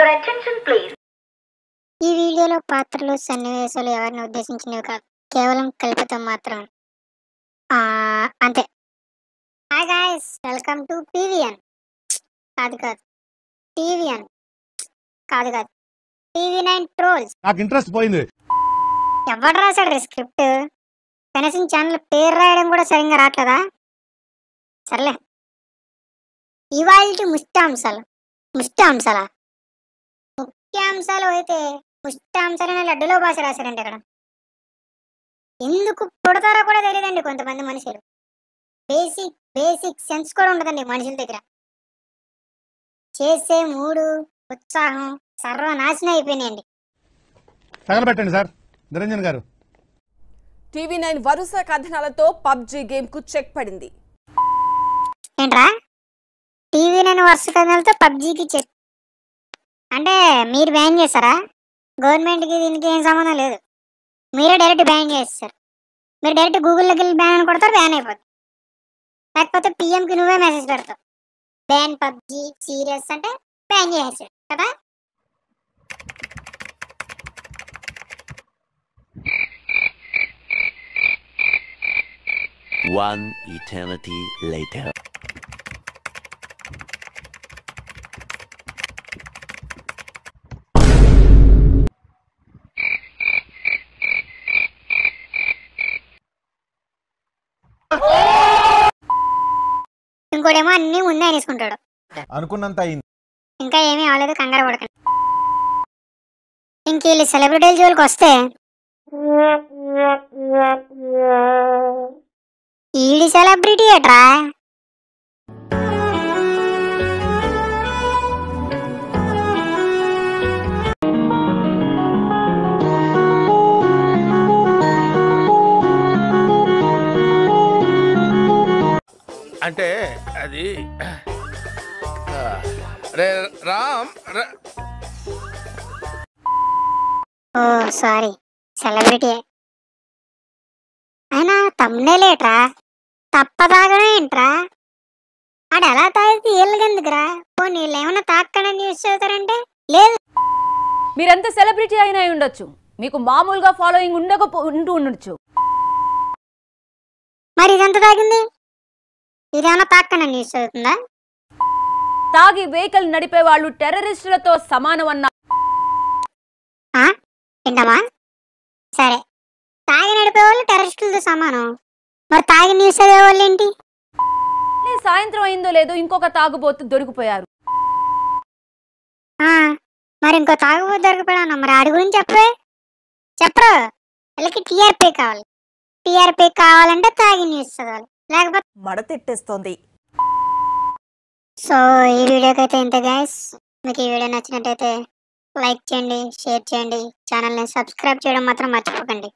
Your attention please ఈ వీడియోలో పాత్రలు సన్నివేశాలు ఎవరిని ఉద్దేశించినవి కాదు కేవలం కల్పితం మాత్రం అంతే hi guys welcome to PVN కాదు కాదు టీవీఎన్ కాదు కాదు టీవీ నైన్ ట్రోల్స్ నాకు ఇంట్రెస్ట్ పోయింది ఎవడు రాశాడు స్క్రిప్ట్ కనీసం ఛానల్ పేరు రాయడం కూడా సరిగ్గా రావట్లేదా సర్లే ఇవాళ ముష్టాంశాలు ముష్టాంశాలా ముఖ్యాంశాలు అయితే ముష్టాంశాలనే లడ్డులో భాష రాశారండి అక్కడ ఎందుకు కొడతారో కూడా తెలియదండి కొంతమంది మనుషులు బేసిక్ బేసిక్ సెన్స్ కూడా ఉండదండి మనుషుల దగ్గర చేసే మూడు ఉత్సాహం సర్వనాశనం అయిపోయినాయండి తగలబెట్టండి సార్ నిరంజన్ గారు టీవీ నైన్ వరుస కథనాలతో పబ్జి గేమ్ కు చెక్ పడింది ఏంట్రా టీవీ నైన్ వరుస కథనాలతో పబ్జీకి చెక్ అంటే మీరు బ్యాన్ చేస్తారా గవర్నమెంట్కి దీనికి ఏం సంబంధం లేదు మీరే డైరెక్ట్ బ్యాన్ చేస్తారు మీరు డైరెక్ట్ గూగుల్లోకి వెళ్ళి బ్యాన్ అని కొడతారు బ్యాన్ అయిపోతుంది లేకపోతే పిఎంకి నువ్వే మెసేజ్ పెడతావు బ్యాన్ పబ్జి సీరియస్ అంటే బ్యాన్ చేసేసాడు కదా One eternity later. ఇంకోటేమో అన్ని ముందే అనేసుకుంటాడు అనుకున్నంత అయింది ఇంకా ఏమీ అవలేదు కంగారు పడకండి ఇంక వీళ్ళు సెలబ్రిటీల జోలికి వస్తే ఈడి సెలబ్రిటీ ఏట్రా అంటే అది రే రామ్ సారీ సెలబ్రిటీ అయినా తమ్ముడేలేట్రా తప్పదాగడం ఏంట్రా ఆడు ఎలా తాగితే వీళ్ళకెందుకురా పోనీ ఏమైనా తాక్కడని న్యూస్ చేస్తారంటే లేదు మీరంతా సెలబ్రిటీ అయినా ఉండొచ్చు మీకు మామూలుగా ఫాలోయింగ్ ఉండకపో ఉంటూ ఉండొచ్చు మరి ఇదంతా తాగింది ఇదేమన్నా తాక్కన న్యూస్ చదువుతుందా తాగి వెహికల్ నడిపే వాళ్ళు టెర్రరిస్టులతో సమానం అన్న ఏంటమ్మా సరే తాగి నడిపే వాళ్ళు టెర్రరిస్టులతో సమానం మరి తాగి న్యూస్ చదివే వాళ్ళు ఏంటి సాయంత్రం అయిందో లేదో ఇంకొక తాగుబోతు దొరికిపోయారు మరి ఇంకో తాగుబోతు దొరికిపోయాను మరి ఆడి గురించి చెప్పే చెప్పరు వాళ్ళకి టీఆర్పీ కావాలి టీఆర్పీ కావాలంటే తాగి న్యూస్ చదవాలి లేకపోతే మడతెట్టేస్తోంది సో ఈ వీడియోకి అయితే ఇంత గైస్ మీకు ఈ వీడియో నచ్చినట్టయితే లైక్ చేయండి షేర్ చేయండి ఛానల్ని సబ్స్క్రైబ్ చేయడం మాత్రం మర్చిపోకండి